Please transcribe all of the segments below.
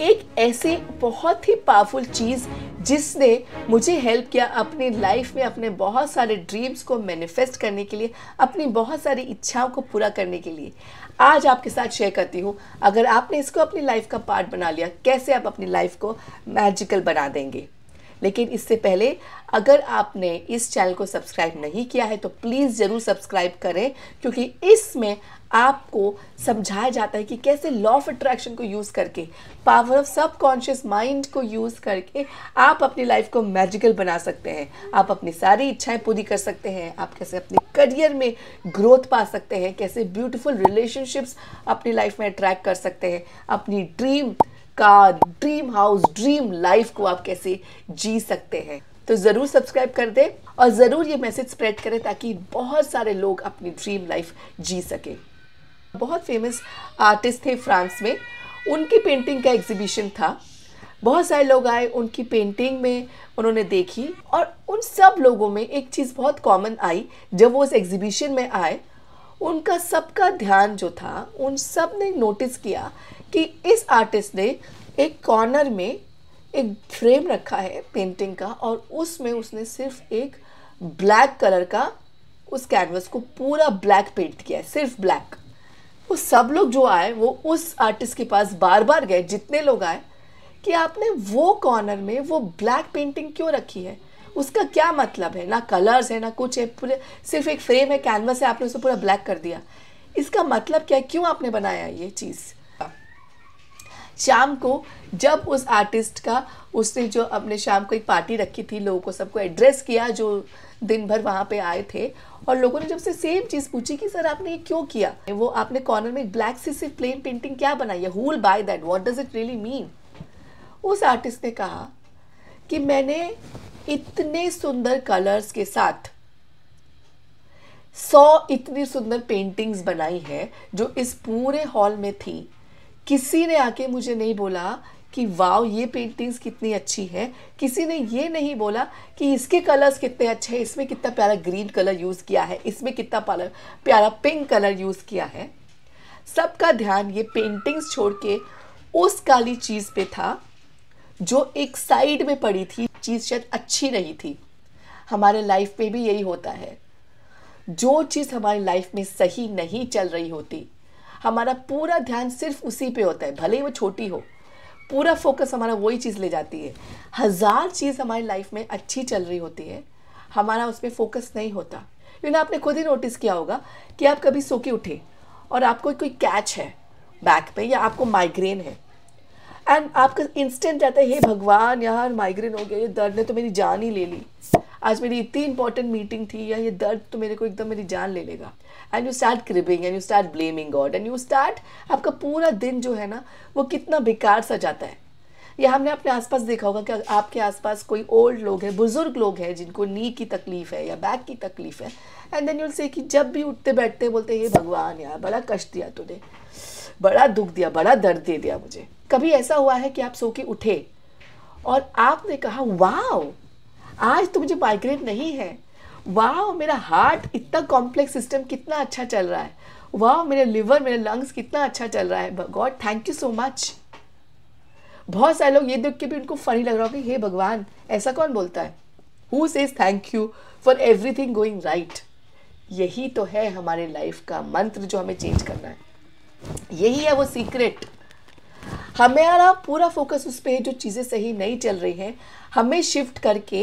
एक ऐसे बहुत ही पावरफुल चीज़ जिसने मुझे हेल्प किया अपनी लाइफ में अपने बहुत सारे ड्रीम्स को मैनिफेस्ट करने के लिए अपनी बहुत सारी इच्छाओं को पूरा करने के लिए आज आपके साथ शेयर करती हूँ अगर आपने इसको अपनी लाइफ का पार्ट बना लिया कैसे आप अपनी लाइफ को मैजिकल बना देंगे लेकिन इससे पहले अगर आपने इस चैनल को सब्सक्राइब नहीं किया है तो प्लीज़ ज़रूर सब्सक्राइब करें क्योंकि इसमें आपको समझाया जाता है कि कैसे लॉ ऑफ अट्रैक्शन को यूज़ करके power of subconscious mind को यूज़ करके आप अपनी लाइफ को मैजिकल बना सकते हैं आप अपनी सारी इच्छाएं पूरी कर सकते हैं आप कैसे अपने करियर में ग्रोथ पा सकते हैं कैसे ब्यूटीफुल रिलेशनशिप्स अपनी लाइफ में अट्रैक्ट कर सकते हैं अपनी dream car dream house dream life को आप कैसे जी सकते हैं तो ज़रूर सब्सक्राइब कर दें और ज़रूर ये मैसेज स्प्रेड करें ताकि बहुत सारे लोग अपनी ड्रीम लाइफ जी सकें बहुत फेमस आर्टिस्ट थे फ्रांस में उनकी पेंटिंग का एग्जीबिशन था बहुत सारे लोग आए उनकी पेंटिंग में उन्होंने देखी और उन सब लोगों में एक चीज़ बहुत कॉमन आई जब वो उस एग्जीबिशन में आए उनका सबका ध्यान जो था उन सब ने नोटिस किया कि इस आर्टिस्ट ने एक कॉर्नर में एक फ्रेम रखा है पेंटिंग का और उसमें उसने सिर्फ एक ब्लैक कलर का उस कैनवस को पूरा ब्लैक पेंट किया है सिर्फ ब्लैक वो सब लोग जो आए वो उस आर्टिस्ट के पास बार बार गए जितने लोग आए कि आपने वो कॉर्नर में वो ब्लैक पेंटिंग क्यों रखी है उसका क्या मतलब है ना कलर्स है ना कुछ है पूरे सिर्फ एक फ्रेम है कैनवस है आपने उसे पूरा ब्लैक कर दिया इसका मतलब क्या है क्यों आपने बनाया ये चीज़ शाम को जब उस आर्टिस्ट का उसने जो अपने शाम को एक पार्टी रखी थी लोगों को सबको एड्रेस किया जो दिन भर वहाँ पे आए थे और लोगों ने जब से सेम चीज़ पूछी कि सर आपने ये क्यों किया वो आपने कॉर्नर में ब्लैक सी सिर्फ प्लेन पेंटिंग क्या बनाई है whole by that what does it really mean उस आर्टिस्ट ने कहा कि मैंने इतने सुंदर कलर्स के साथ सौ इतनी सुंदर पेंटिंग्स बनाई है जो इस पूरे हॉल में थी किसी ने आके मुझे नहीं बोला कि वाव ये पेंटिंग्स कितनी अच्छी है किसी ने ये नहीं बोला कि इसके कलर्स कितने अच्छे हैं इसमें कितना प्यारा ग्रीन कलर यूज़ किया है इसमें कितना प्यारा प्यारा पिंक कलर यूज़ किया है सबका ध्यान ये पेंटिंग्स छोड़ के उस काली चीज़ पे था जो एक साइड में पड़ी थी चीज़ शायद अच्छी नहीं थी हमारे लाइफ में भी यही होता है जो चीज़ हमारी लाइफ में सही नहीं चल रही होती हमारा पूरा ध्यान सिर्फ उसी पे होता है भले ही वो छोटी हो पूरा फोकस हमारा वही चीज़ ले जाती है हज़ार चीज़ हमारी लाइफ में अच्छी चल रही होती है हमारा उस पर फोकस नहीं होता ना आपने खुद ही नोटिस किया होगा कि आप कभी सो के उठे और आपको कोई कैच है बैक पे या आपको माइग्रेन है एंड आपका इंस्टेंट जाता है हे भगवान यार माइग्रेन हो गया ये दर्द ने तो मेरी जान ही ले ली आज मेरी इतनी इंपॉर्टेंट मीटिंग थी या ये दर्द तो मेरे को एकदम मेरी जान ले लेगा and you start cribbing and you start blaming God and you start आपका पूरा दिन जो है ना वो कितना बेकार सा जाता है या हमने अपने आसपास देखा होगा कि आपके आसपास कोई ओल्ड लोग हैं बुज़ुर्ग लोग हैं जिनको नी की तकलीफ़ है या बैक की तकलीफ़ है एंड देन यूल से कि जब भी उठते बैठते बोलते हे भगवान यार बड़ा कष्ट दिया तूने बड़ा दुख दिया बड़ा दर्द दे दिया मुझे कभी ऐसा हुआ है कि आप सो के उठे और आपने कहा वाह आज तो मुझे माइग्रेन नहीं है वाह मेरा हार्ट इतना कॉम्प्लेक्स सिस्टम कितना अच्छा चल रहा है वाह मेरे लिवर मेरे लंग्स कितना अच्छा चल रहा है God thank you so much बहुत सारे लोग ये देख के भी उनको फनी लग रहा होगा कि हे भगवान ऐसा कौन बोलता है who says thank you for everything going right यही तो है हमारे लाइफ का मंत्र जो हमें चेंज करना है यही है वो सीक्रेट हमारा पूरा फोकस उस पर जो चीज़ें सही नहीं चल रही हैं हमें शिफ्ट करके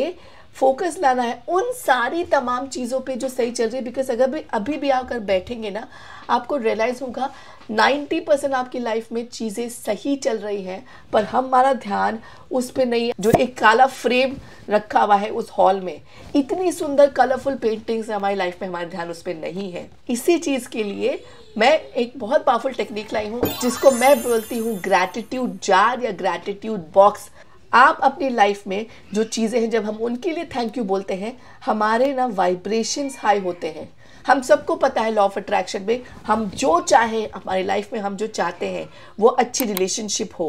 फोकस लाना है उन सारी तमाम चीज़ों पे जो सही चल रही है बिकॉज अगर भी अभी भी आकर बैठेंगे ना आपको रियलाइज़ होगा 90 परसेंट आपकी लाइफ में चीज़ें सही चल रही हैं पर हमारा ध्यान उस पर नहीं जो एक काला फ्रेम रखा हुआ है उस हॉल में इतनी सुंदर कलरफुल पेंटिंग्स हमारी लाइफ में हमारा ध्यान उस पर नहीं है इसी चीज़ के लिए मैं एक बहुत पावरफुल टेक्निक लाई हूँ जिसको मैं बोलती हूँ ग्रैटिट्यूड जार या ग्रैटिट्यूड बॉक्स आप अपनी लाइफ में जो चीज़ें हैं जब हम उनके लिए थैंक यू बोलते हैं हमारे ना वाइब्रेशंस हाई होते हैं हम सबको पता है लॉ ऑफ अट्रैक्शन में हम जो चाहें हमारी लाइफ में हम जो चाहते हैं वो अच्छी रिलेशनशिप हो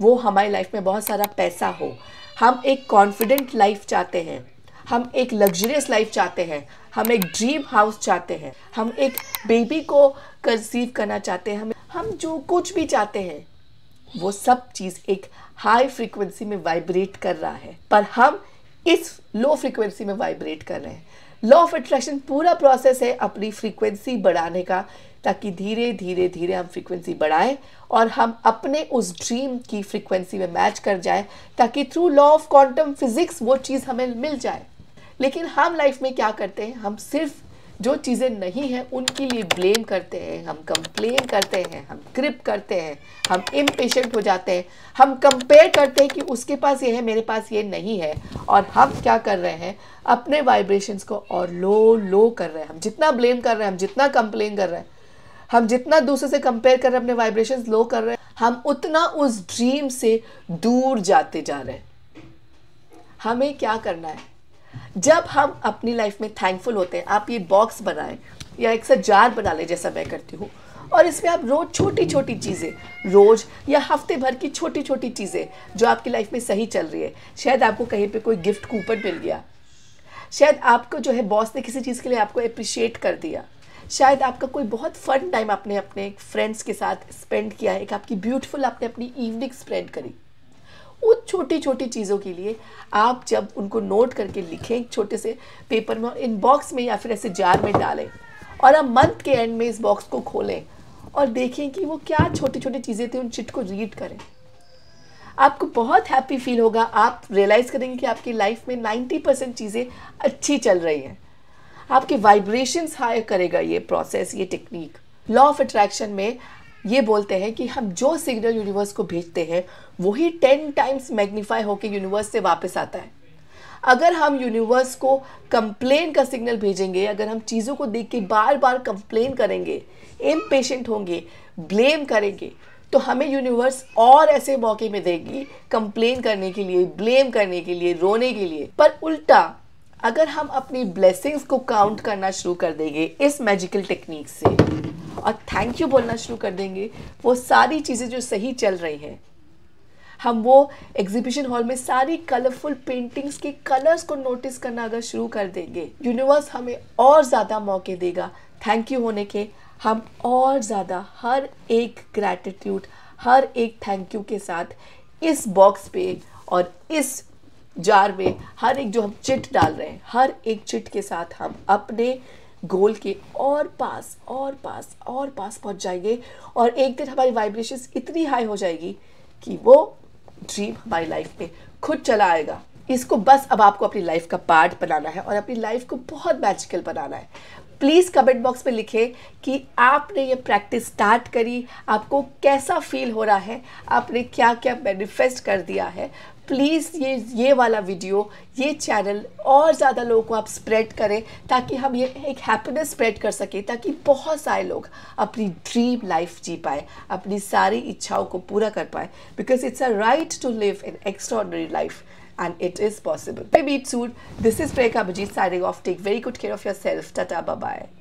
वो हमारी लाइफ में बहुत सारा पैसा हो हम एक कॉन्फिडेंट लाइफ चाहते हैं हम एक लग्जरियस लाइफ चाहते हैं हम एक ड्रीम हाउस चाहते हैं हम एक बेबी को कंसीव करना चाहते हैं हम हम जो कुछ भी चाहते हैं वो सब चीज़ एक हाई फ्रिक्वेंसी में वाइब्रेट कर रहा है पर हम इस लो फ्रिक्वेंसी में वाइब्रेट कर रहे हैं लॉ ऑफ अट्रैक्शन पूरा प्रोसेस है अपनी फ्रीक्वेंसी बढ़ाने का ताकि धीरे धीरे धीरे हम फ्रीक्वेंसी बढ़ाएं और हम अपने उस ड्रीम की फ्रीक्वेंसी में मैच कर जाएं ताकि through law of quantum physics वो चीज़ हमें मिल जाए लेकिन हम लाइफ में क्या करते हैं हम सिर्फ जो चीज़ें नहीं हैं उनके लिए ब्लेम करते हैं हम कंप्लेन करते हैं हम क्रिप करते हैं हम इम्पेशेंट हो जाते हैं हम कंपेयर करते हैं कि उसके पास ये है मेरे पास ये नहीं है और हम क्या कर रहे हैं अपने वाइब्रेशंस को और लो लो कर रहे हैं हम जितना ब्लेम कर रहे हैं हम जितना कंप्लेन कर रहे हैं हम जितना दूसरे से कंपेयर कर रहे हैं अपने वाइब्रेशन लो कर रहे हैं हम उतना उस ड्रीम से दूर जाते जा रहे हैं हमें क्या करना है जब हम अपनी लाइफ में थैंकफुल होते हैं आप ये बॉक्स बनाएं या एक सा जार बना लें जैसा मैं करती हूँ और इसमें आप रोज़ छोटी छोटी चीज़ें रोज़ या हफ्ते भर की छोटी छोटी चीज़ें जो आपकी लाइफ में सही चल रही है शायद आपको कहीं पे कोई गिफ्ट कूपन मिल गया शायद आपको जो है बॉस ने किसी चीज़ के लिए आपको अप्रिशिएट कर दिया शायद आपका कोई बहुत फन टाइम आपने अपने फ्रेंड्स के साथ स्पेंड किया है एक आपकी ब्यूटीफुल आपने अपनी इवनिंग स्पेंड करी वो छोटी छोटी चीज़ों के लिए आप जब उनको नोट करके लिखें छोटे से पेपर में इन बॉक्स में या फिर ऐसे जार में डालें और आप मंथ के एंड में इस बॉक्स को खोलें और देखें कि वो क्या छोटी छोटी चीज़ें थी उन चिट को रीड करें आपको बहुत हैप्पी फील होगा आप रियलाइज़ करेंगे कि आपकी लाइफ में 90 परसेंट चीज़ें अच्छी चल रही हैं आपके वाइब्रेशंस हाई करेगा ये प्रोसेस ये टेक्निक लॉ ऑफ अट्रैक्शन में ये बोलते हैं कि हम जो सिग्नल यूनिवर्स को भेजते हैं वही टेन टाइम्स मैग्नीफाई होकर यूनिवर्स से वापस आता है अगर हम यूनिवर्स को कंप्लेन का सिग्नल भेजेंगे अगर हम चीज़ों को देख के बार बार कंप्लेन करेंगे इम्पेशेंट होंगे ब्लेम करेंगे तो हमें यूनिवर्स और ऐसे मौके में देगी कंप्लेन करने के लिए ब्लेम करने के लिए रोने के लिए पर उल्टा अगर हम अपनी ब्लेसिंग्स को काउंट करना शुरू कर देंगे इस मैजिकल टेक्निक से और थैंक यू बोलना शुरू कर देंगे वो सारी चीज़ें जो सही चल रही हैं हम वो एग्जीबिशन हॉल में सारी कलरफुल पेंटिंग्स के कलर्स को नोटिस करना अगर शुरू कर देंगे यूनिवर्स हमें और ज़्यादा मौके देगा थैंक यू होने के हम और ज़्यादा हर एक ग्रैटिट्यूड हर एक थैंक यू के साथ इस बॉक्स पे और इस जार में हर एक जो हम चिट डाल रहे हैं हर एक चिट के साथ हम अपने गोल के और पास और पास और पास पहुंच जाएंगे और एक दिन हमारी वाइब्रेशन इतनी हाई हो जाएगी कि वो ड्रीम हमारी लाइफ में खुद चला आएगा इसको बस अब आपको अपनी लाइफ का पार्ट बनाना है और अपनी लाइफ को बहुत मैजिकल बनाना है प्लीज़ कमेंट बॉक्स में लिखें कि आपने ये प्रैक्टिस स्टार्ट करी आपको कैसा फील हो रहा है आपने क्या क्या मैनिफेस्ट कर दिया है प्लीज़ ये ये वाला वीडियो ये चैनल और ज़्यादा लोगों को आप स्प्रेड करें ताकि हम ये एक हैप्पीनेस स्प्रेड कर सकें ताकि बहुत सारे लोग अपनी ड्रीम लाइफ जी पाए अपनी सारी इच्छाओं को पूरा कर पाए because it's a right to live in extraordinary life and it is possible We beat soon. This is Preka Bajit signing off take very good care of yourself tata bye